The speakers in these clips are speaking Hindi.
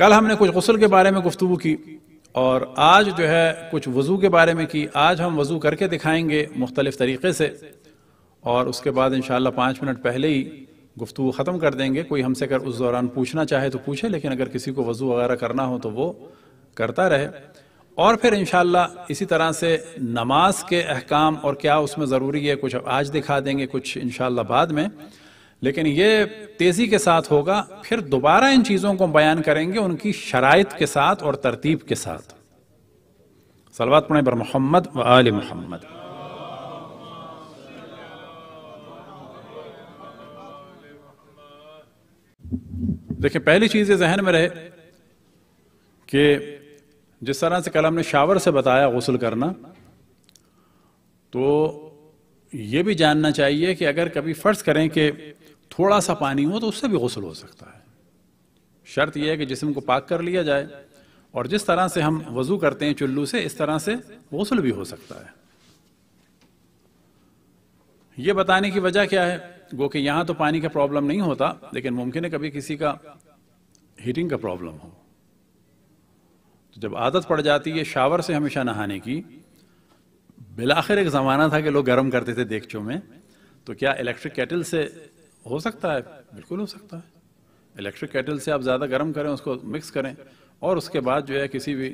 कल हमने कुछ गसल के बारे में गुफ्तु की और आज जो है कुछ वज़ू के बारे में की आज हम वज़ू करके दिखाएंगे मुख्तलिफ़ तरीक़े से और उसके बाद इन पाँच मिनट पहले ही गुफ्तु ख़त्म कर देंगे कोई हमसे अगर उस दौरान पूछना चाहे तो पूछे लेकिन अगर किसी को वज़ू वगैरह करना हो तो वो करता रहे और फिर इन इसी तरह से नमाज के अहकाम और क्या उसमें ज़रूरी है कुछ आज दिखा देंगे कुछ इन बाद में लेकिन ये तेजी के साथ होगा फिर दोबारा इन चीजों को बयान करेंगे उनकी शराइत के साथ और तरतीब के साथ सलवात पुणे बर मोहम्मद व आल मोहम्मद देखिए पहली चीज ये जहन में रहे कि जिस तरह से कल हमने शावर से बताया गसल करना तो ये भी जानना चाहिए कि अगर कभी फ़र्ज़ करें कि थोड़ा सा पानी हो तो उससे भी गसल हो सकता है शर्त यह है कि जिसम को पाक कर लिया जाए और जिस तरह से हम वजू करते हैं चुल्लू से इस तरह से गसल भी हो सकता है यह बताने की वजह क्या है गो कि यहां तो पानी का प्रॉब्लम नहीं होता लेकिन मुमकिन है कभी किसी का हीटिंग का प्रॉब्लम हो तो जब आदत पड़ जाती है शावर से हमेशा नहाने की बिलाखिर एक ज़माना था कि लोग गर्म करते थे देखचों में तो क्या इलेक्ट्रिक केटल से हो सकता है बिल्कुल हो सकता है इलेक्ट्रिक कैटल से आप ज़्यादा गर्म करें उसको मिक्स करें और उसके बाद जो है किसी भी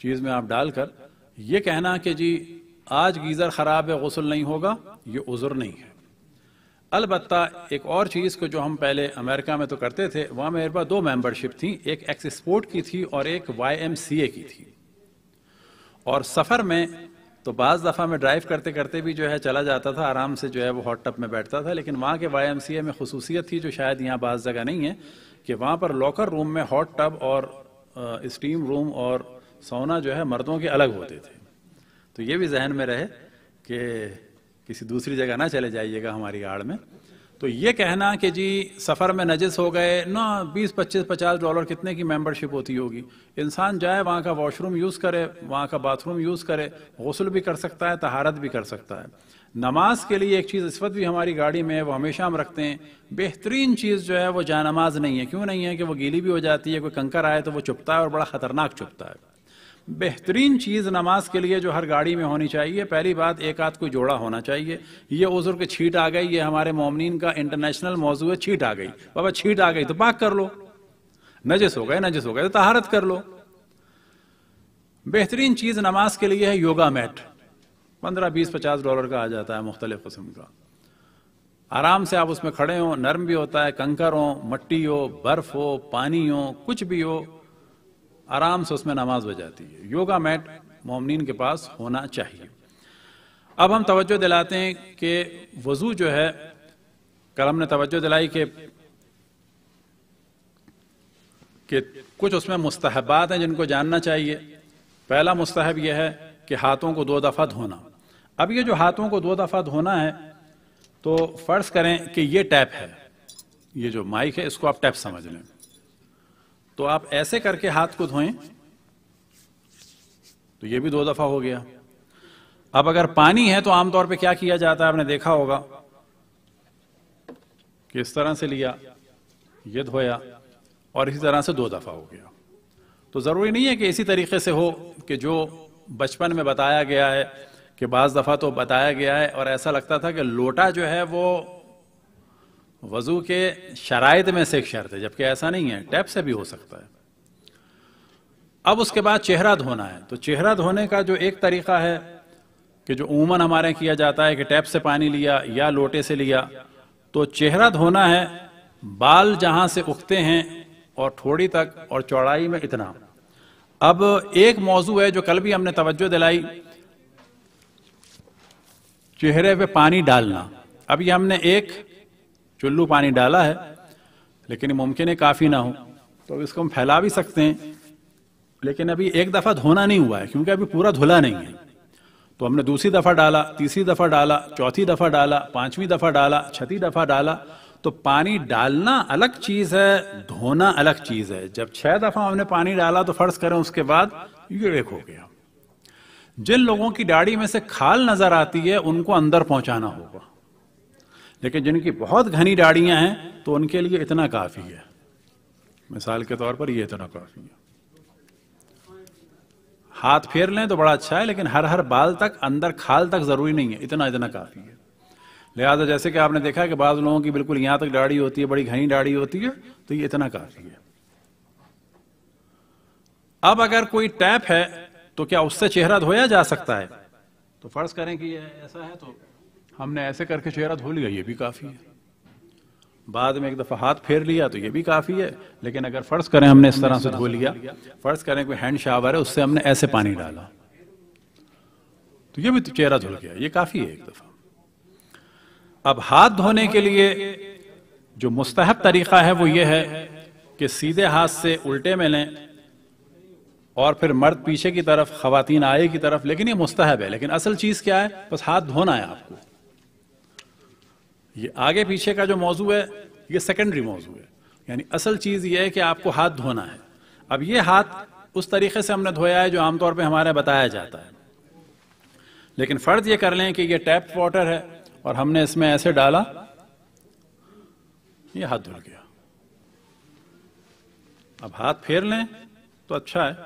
चीज़ में आप डालकर ये कहना कि जी आज गीज़र ख़राब है गसल नहीं होगा ये उज़र नहीं है अलबत् एक और चीज़ को जो हम पहले अमेरिका में तो करते थे वहाँ मेरे पास दो मेंबरशिप थी एक एक्सपोर्ट की थी और एक ए की थी और सफ़र में तो बज़ दफ़ा मैं ड्राइव करते करते भी जो है चला जाता था आराम से जो है वो हॉट टप में बैठता था लेकिन वहाँ के वाई में खसूसियत थी जो शायद यहाँ बाज़ जगह नहीं है कि वहाँ पर लॉकर रूम में हॉट टब और स्टीम रूम और सोना जो है मर्दों के अलग होते थे तो ये भी जहन में रहे कि किसी दूसरी जगह ना चले जाइएगा हमारी आड़ में तो ये कहना कि जी सफ़र में नजस हो गए ना बीस पच्चीस पचास डॉलर कितने की मेंबरशिप होती होगी इंसान जाए वहाँ का वॉशरूम यूज़ करे वहाँ का बाथरूम यूज़ करे गसल भी कर सकता है तहारत भी कर सकता है नमाज के लिए एक चीज़ इसवत भी हमारी गाड़ी में है वो हमेशा हम रखते हैं बेहतरीन चीज़ जो है वो जानमाज नहीं है क्यों नहीं है कि वो गीली भी हो जाती है कोई कंकर आए तो वो चुपता है और बड़ा ख़तरनाक चुपता है बेहतरीन चीज़ नमाज के लिए जो हर गाड़ी में होनी चाहिए पहली बात एक आध कोई जोड़ा होना चाहिए ये उजुर की छीट आ गई ये हमारे मोमिन का इंटरनेशनल मौजू है छीट आ गई बाबा छीट आ गई तो पाक कर लो नजस हो गए नजस हो गए तो तहारत कर लो बेहतरीन चीज़ नमाज के लिए है योगा मैट पंद्रह बीस पचास डॉलर का आ जाता है मुख्तलिफ़ कस्म का आराम से आप उसमें खड़े हों नरम भी होता है कंकर हो मट्टी हो बर्फ हो पानी हो कुछ भी हो आराम से उसमें नमाज हो जाती है योगा मैट मोमिन के पास होना चाहिए अब हम तवज्जो दिलाते हैं कि वज़ू जो है कल हमने तवज्जो दिलाई कि कि कुछ उसमें मुस्तहबात हैं जिनको जानना चाहिए पहला मुस्तहब यह है कि हाथों को दो दफ़ा धोना अब ये जो हाथों को दो दफ़ा धोना है तो फ़र्ज़ करें कि ये टैप है ये जो माइक है इसको आप टैप समझ लें तो आप ऐसे करके हाथ को धोएं तो ये भी दो दफा हो गया अब अगर पानी है तो आमतौर पे क्या किया जाता है आपने देखा होगा कि इस तरह से लिया ये धोया और इसी तरह से दो दफा हो गया तो जरूरी नहीं है कि इसी तरीके से हो कि जो बचपन में बताया गया है कि बाज दफा तो बताया गया है और ऐसा लगता था कि लोटा जो है वो वज़ू के शराइत में से एक शर्त है जबकि ऐसा नहीं है टैप से भी हो सकता है अब उसके बाद चेहरा धोना है तो चेहरा धोने का जो एक तरीका है कि जो उमन हमारे किया जाता है कि टैप से पानी लिया या लोटे से लिया तो चेहरा धोना है बाल जहां से उगते हैं और थोड़ी तक और चौड़ाई में इतना अब एक मौजू है जो कल भी हमने तवज्जो दिलाई चेहरे पे पानी डालना अभी हमने एक चुल्लू पानी डाला है लेकिन मुमकिन है काफ़ी ना हो तो इसको हम फैला भी सकते हैं लेकिन अभी एक दफ़ा धोना नहीं हुआ है क्योंकि अभी पूरा धुला नहीं है तो हमने दूसरी दफ़ा डाला तीसरी दफ़ा डाला चौथी दफ़ा डाला पांचवी दफ़ा डाला छठी दफ़ा डाला तो पानी डालना अलग चीज़ है धोना अलग चीज़ है जब छह दफ़ा हमने पानी डाला तो फ़र्ज़ करें उसके बाद ये एक हो गया जिन लोगों की दाढ़ी में से खाल नज़र आती है उनको अंदर पहुंचाना होगा लेकिन जिनकी बहुत घनी डाड़ियां हैं तो उनके लिए इतना काफ़ी है मिसाल के तौर पर ये इतना काफ़ी है हाथ फेर लें तो बड़ा अच्छा है लेकिन हर हर बाल तक अंदर खाल तक ज़रूरी नहीं है इतना इतना काफ़ी है लिहाजा जैसे कि आपने देखा कि बाद लोगों की बिल्कुल यहां तक दाढ़ी होती है बड़ी घनी दाढ़ी होती है तो ये इतना काफ़ी है अब अगर कोई टैप है तो क्या उससे चेहरा धोया जा सकता है तो फर्ज करें कि ऐसा है तो हमने ऐसे करके चेहरा धो लिया ये भी काफ़ी है बाद में एक दफ़ा हाथ फेर लिया तो ये भी काफ़ी है लेकिन अगर फ़र्ज़ करें हमने इस तरह से धो लिया फ़र्ज़ करें कोई हैंड शावर है उससे हमने ऐसे पानी डाला तो ये भी तो चेहरा धुल गया ये काफ़ी है एक दफ़ा अब हाथ धोने के लिए जो मुस्तहब तरीक़ा है वो ये है कि सीधे हाथ से उल्टे में लें और फिर मर्द पीछे की तरफ खातन आए की तरफ लेकिन ये मुस्तहब है लेकिन असल चीज़ क्या है बस हाथ धोना है आपको ये आगे पीछे का जो मौजू है ये सेकेंडरी मौजू है यानी असल चीज़ ये है कि आपको हाथ धोना है अब ये हाथ उस तरीके से हमने धोया है जो आमतौर पर हमारा बताया जाता है लेकिन फ़र्ज़ ये कर लें कि ये टैप वाटर है और हमने इसमें ऐसे डाला ये हाथ धुल गया अब हाथ फेर लें तो अच्छा है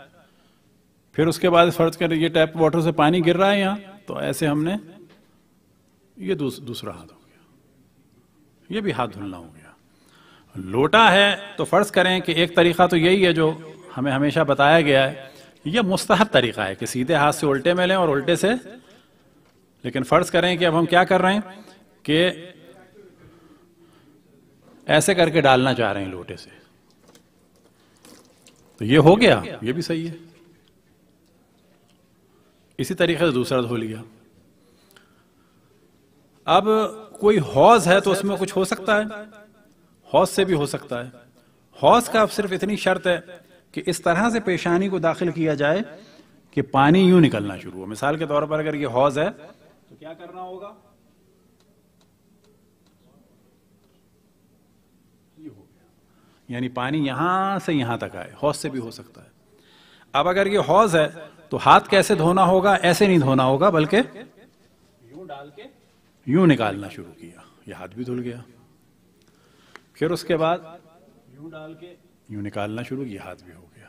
फिर उसके बाद फ़र्ज़ करें ये टैप वाटर से पानी गिर रहा है यहां तो ऐसे हमने ये दूस, दूसरा हाथ ये भी हाथ धुलना हो गया लोटा है तो फर्ज करें कि एक तरीका तो यही है जो हमें हमेशा बताया गया है यह मुस्तहब तरीका है कि सीधे हाथ से उल्टे में लें और उल्टे से लेकिन फर्ज करें कि अब हम क्या कर रहे हैं कि ऐसे करके डालना चाह रहे हैं लोटे से तो ये हो गया ये भी सही है इसी तरीके से दूसरा धो लिया अब कोई हौज है तो उसमें कुछ हो सकता है हौज से भी हो सकता है हौज का अब सिर्फ इतनी शर्त है कि इस तरह से पेशानी को दाखिल किया जाए कि पानी यूं निकलना शुरू हो मिसाल के तौर पर अगर ये हौज है तो क्या करना होगा यानी पानी यहां से यहां तक आए हौज से भी हो सकता है अब अगर ये हौज है तो हाथ कैसे धोना होगा ऐसे नहीं धोना होगा बल्कि यूं डाल के यूं निकालना शुरू किया ये हाथ भी धुल गया फिर उसके बाद यूं डाल के यूं निकालना शुरू किया हाथ भी हो गया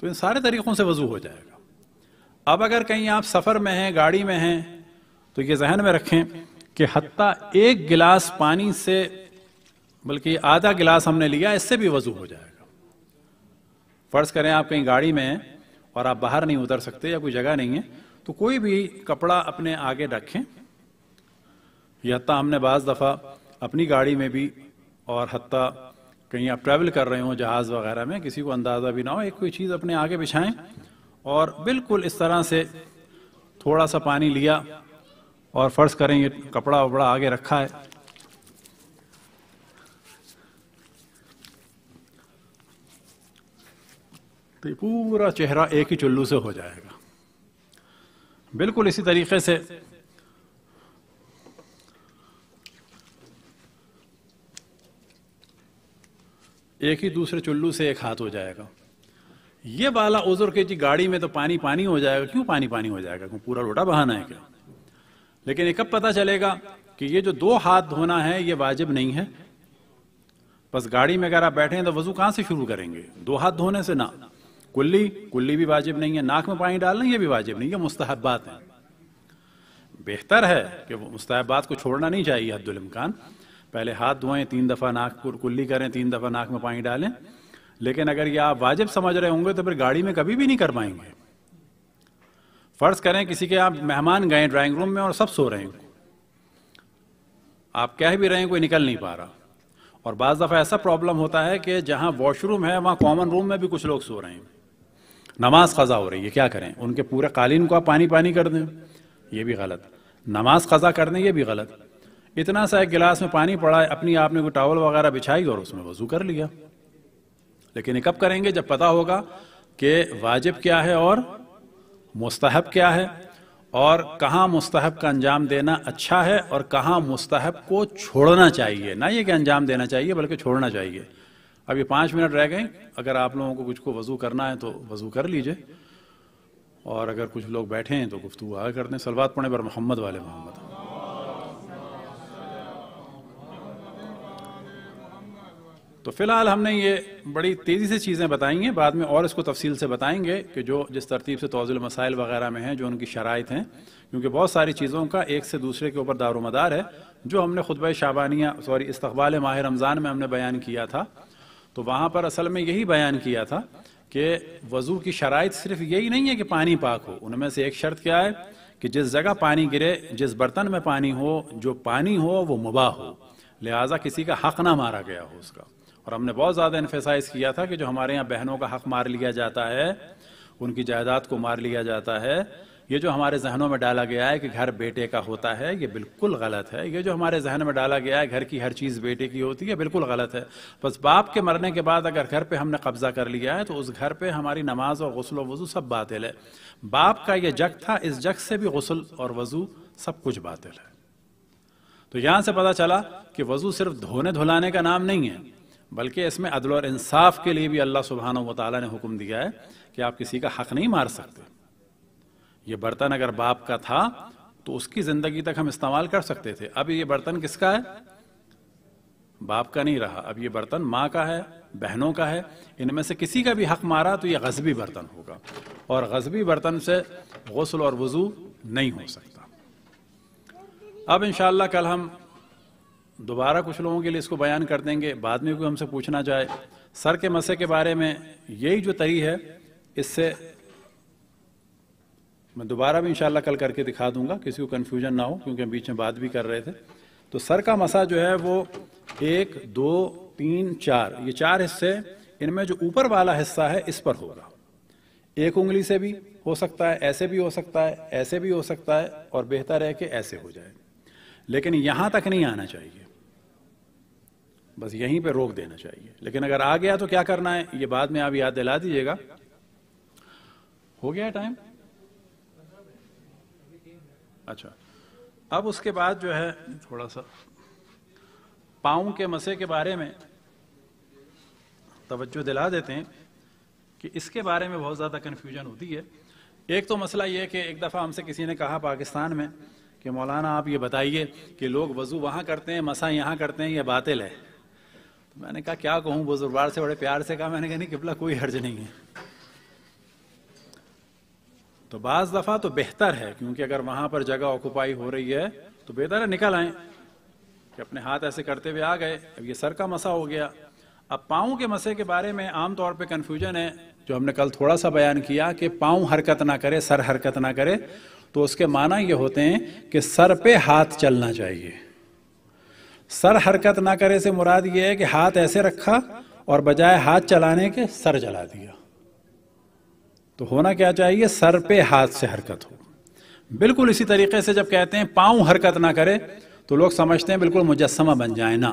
तो इन सारे तरीक़ों से वजू हो जाएगा अब अगर कहीं आप सफ़र में हैं गाड़ी में हैं तो ये जहन में रखें कि हत्ता एक गिलास पानी से बल्कि आधा गिलास हमने लिया इससे भी वजू हो जाएगा फ़र्ज़ करें आप कहीं गाड़ी में हैं और आप बाहर नहीं उतर सकते या कोई जगह नहीं है तो कोई भी कपड़ा अपने आगे रखें ये हमने बज़ दफ़ा अपनी गाड़ी में भी और हती कहीं आप ट्रैवल कर रहे हो जहाज़ वगैरह में किसी को अंदाज़ा भी ना हो एक कोई चीज़ अपने आगे बिछाएं और बिल्कुल इस तरह से थोड़ा सा पानी लिया और फ़र्श करेंगे कपड़ा वपड़ा आगे रखा है तो पूरा चेहरा एक ही चुल्लू से हो जाएगा बिल्कुल इसी तरीके से एक ही दूसरे चुल्लू से एक हाथ हो जाएगा ये वाला ओजर के जी गाड़ी में तो पानी पानी हो जाएगा क्यों पानी पानी हो जाएगा क्यों पूरा लोटा बहाना है क्या लेकिन ये कब पता चलेगा कि ये जो दो हाथ धोना है ये वाजिब नहीं है बस गाड़ी में अगर आप बैठे हैं तो वजू कहां से शुरू करेंगे दो हाथ धोने से ना कुल्ली कुल्ली भी वाजिब नहीं है नाक में पानी डालना ये भी वाजिब नहीं है मुस्तहबात है बेहतर है कि मुस्तहबात को छोड़ना नहीं चाहिए हद्दुल इम्कान पहले हाथ धोएं तीन दफ़ा नाक कुल्ली करें तीन दफ़ा नाक में पानी डालें लेकिन अगर ये आप वाजिब समझ रहे होंगे तो फिर गाड़ी में कभी भी नहीं कर पाएंगे फ़र्ज़ करें किसी के आप मेहमान गए ड्राइंग रूम में और सब सो रहे हैं आप कह भी रहे हैं कोई निकल नहीं पा रहा और बाज दफ़ा ऐसा प्रॉब्लम होता है कि जहाँ वॉशरूम है वहाँ कॉमन रूम में भी कुछ लोग सो रहे हैं नमाज क़ज़ा हो रही है क्या करें उनके पूरे कालीन को आप पानी पानी कर दें यह भी गलत नमाज क़ज़ा कर दें यह भी गलत इतना सा एक गिलास में पानी पड़ा है अपनी आपने कोई टावल वगैरह बिछाई और उसमें वजू कर लिया लेकिन ये कब करेंगे जब पता होगा कि वाजिब क्या है और मुस्तहब क्या है और कहाँ मुस्तहब का अंजाम देना अच्छा है और कहाँ मुस्तहब को छोड़ना चाहिए ना ये कि अंजाम देना चाहिए बल्कि छोड़ना चाहिए अब ये पाँच मिनट रह गए अगर आप लोगों को कुछ को वज़ू करना है तो वज़ू कर लीजिए और अगर कुछ लोग बैठे हैं तो गुफ्तु आगे कर दें सलवात पढ़ें पर मोहम्मद वाले मोहम्मद तो फिलहाल हमने ये बड़ी तेज़ी से चीज़ें बताई हैं बाद में और इसको तफसील से बताएंगे कि जो जिस तरतीब से तोज़ुल मसाइल वगैरह में हैं जो उनकी शराइ हैं क्योंकि बहुत सारी चीज़ों का एक से दूसरे के ऊपर दारोमदार है जो हमने खुतब शाबानिया सॉरी इस्तबाल माह रमज़ान में हमने बयान किया था तो वहाँ पर असल में यही बयान किया था कि वज़ू की शराइ सिर्फ यही नहीं है कि पानी पाक हो उनमें से एक शर्त क्या है कि जिस जगह पानी गिरे जिस बर्तन में पानी हो जो पानी हो वो मुबा हो लिहाजा किसी का हक ना मारा गया हो उसका और हमने बहुत ज़्यादा इन्फेसाइज किया था कि जो हमारे यहाँ बहनों का हक मार लिया जाता है उनकी जायदाद को मार लिया जाता है ये जो हमारे जहनों में डाला गया है कि घर बेटे का होता है ये बिल्कुल गलत है ये जो हमारे जहन में डाला गया है घर की हर चीज़ बेटे की होती है बिल्कुल गलत है बस बाप के मरने के बाद अगर घर पे हमने कब्ज़ा कर लिया है तो उस घर पे हमारी नमाज और गसल वज़ू सब बातिल है बाप का ये जग था इस जग से भी गसल और वज़ू सब कुछ बातिल है तो यहाँ से पता चला कि वज़ू सिर्फ धोने धुलाने का नाम नहीं है बल्कि इसमें अदल और इंसाफ के लिए भी अल्लाह सुबहान व ने हुक्म दिया है कि आप किसी का हक नहीं मार सकते ये बर्तन अगर बाप का था तो उसकी ज़िंदगी तक हम इस्तेमाल कर सकते थे अब ये बर्तन किसका है बाप का नहीं रहा अब ये बर्तन माँ का है बहनों का है इनमें से किसी का भी हक मारा तो ये गजबी बर्तन होगा और गजबी बर्तन से गसल और वज़ू नहीं हो सकता अब इन कल हम दोबारा कुछ लोगों के लिए इसको बयान कर देंगे बाद में कोई हमसे पूछना चाहे सर के मसे के बारे में यही जो तरी है इससे मैं दोबारा भी इंशाल्लाह कल करके दिखा दूंगा किसी को कन्फ्यूजन ना हो क्योंकि हम बीच में बात भी कर रहे थे तो सर का मसा जो है वो एक दो तीन चार ये चार हिस्से इनमें जो ऊपर वाला हिस्सा है इस पर होगा एक उंगली से भी हो सकता है ऐसे भी हो सकता है ऐसे भी हो सकता है और बेहतर है कि ऐसे हो जाए लेकिन यहां तक नहीं आना चाहिए बस यहीं पे रोक देना चाहिए लेकिन अगर आ गया तो क्या करना है ये बाद में आप याद दिला दीजिएगा हो गया टाइम अच्छा अब उसके बाद जो है थोड़ा सा पाव के मसे के बारे में तवज्जो दिला देते हैं कि इसके बारे में बहुत ज़्यादा कन्फ्यूजन होती है एक तो मसला यह कि एक दफ़ा हमसे किसी ने कहा पाकिस्तान में कि मौलाना आप ये बताइए कि लोग वज़ू वहां करते हैं मसा यहाँ करते हैं यह बातिल है तो मैंने कहा क्या कहूं बुजुर्गवार से बड़े प्यार से कहा मैंने कहा नहीं किबला कोई हर्ज नहीं है तो बाज दफ़ा तो बेहतर है क्योंकि अगर वहां पर जगह ऑक्यूपाई हो रही है तो बेहतर है निकल आए कि अपने हाथ ऐसे करते हुए आ गए अब ये सर का मसा हो गया अब पाओं के मसे के बारे में आमतौर पर कंफ्यूजन है जो हमने कल थोड़ा सा बयान किया कि पाओ हरकत ना करे सर हरकत ना करे तो उसके माना ये होते हैं कि सर पे हाथ चलना चाहिए सर हरकत ना करे से मुराद ये है कि हाथ ऐसे रखा और बजाय हाथ चलाने के सर जला दिया तो होना क्या चाहिए सर पे हाथ से हरकत हो बिल्कुल इसी तरीके से जब कहते हैं पाँव हरकत ना करे तो लोग समझते हैं बिल्कुल मुजस्मा बन जाए ना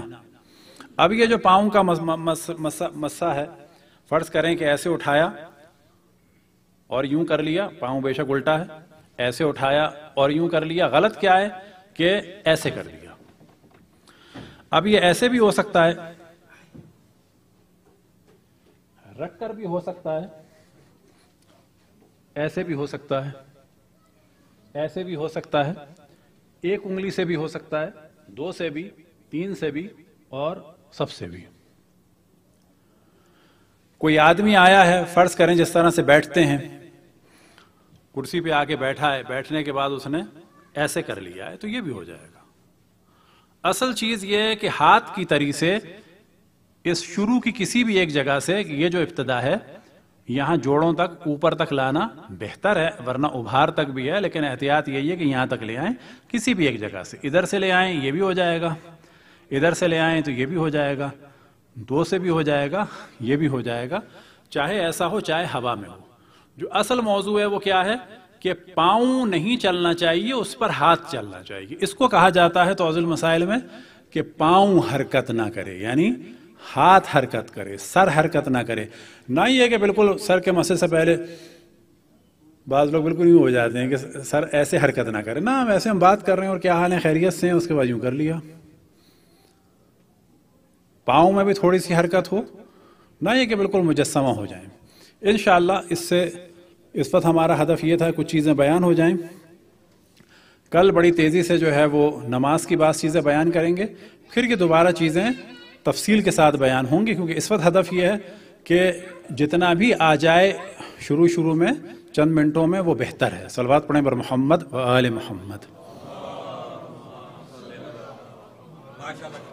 अब ये जो पाँव का मस, मस, मस, मस्सा है फर्ज करें कि ऐसे उठाया और यूं कर लिया पाँव बेशक उल्टा है ऐसे उठाया और यूं कर लिया गलत क्या है कि ऐसे कर लिया अब ये ऐसे भी हो सकता है रख कर भी हो सकता है ऐसे भी हो सकता है ऐसे भी हो सकता है एक उंगली से भी हो सकता है दो से भी तीन से भी और सबसे भी कोई आदमी आया है फर्ज करें जिस तरह से बैठते हैं कुर्सी पे आके बैठा है बैठने के बाद उसने ऐसे कर लिया है तो ये भी हो जाएगा असल चीज ये है कि हाथ की तरी से इस शुरू की किसी भी एक जगह से ये जो इब्तदा है यहां जोड़ों तक ऊपर तक लाना बेहतर है वरना उभार तक भी है लेकिन एहतियात यही है कि यहां तक ले आए किसी भी एक जगह से इधर से ले आए ये भी हो जाएगा इधर से ले आए तो ये भी हो जाएगा दो से भी हो जाएगा ये भी हो जाएगा चाहे ऐसा हो चाहे हवा में हो जो असल मौजू है वो क्या है कि पाँव नहीं चलना चाहिए उस पर हाथ चलना चाहिए इसको कहा जाता है तोजुल मसाइल में कि पाँव हरकत ना करे यानी हाथ हरकत करे सर हरकत ना करे ना ही है कि बिल्कुल सर के मसे से पहले बाज लोग बिल्कुल यूँ हो जाते हैं कि सर ऐसे हरकत ना करे ना वैसे हम बात कर रहे हैं और क्या हाल है खैरियत से हैं उसके बाद यूँ कर लिया पाँव में भी थोड़ी सी हरकत हो ना ये कि बिल्कुल मुजस्मा हो जाए इन इससे इस वक्त हमारा हदफ ये था कुछ चीज़ें बयान हो जाएं कल बड़ी तेज़ी से जो है वो नमाज की बात चीज़ें बयान करेंगे फिर ये दोबारा चीज़ें तफसील के साथ बयान होंगी क्योंकि इस वक्त हदफ ये है कि जितना भी आ जाए शुरू शुरू में चंद मिनटों में वो बेहतर है सलवात पढ़ें बर मोहम्मद व आल मोहम्मद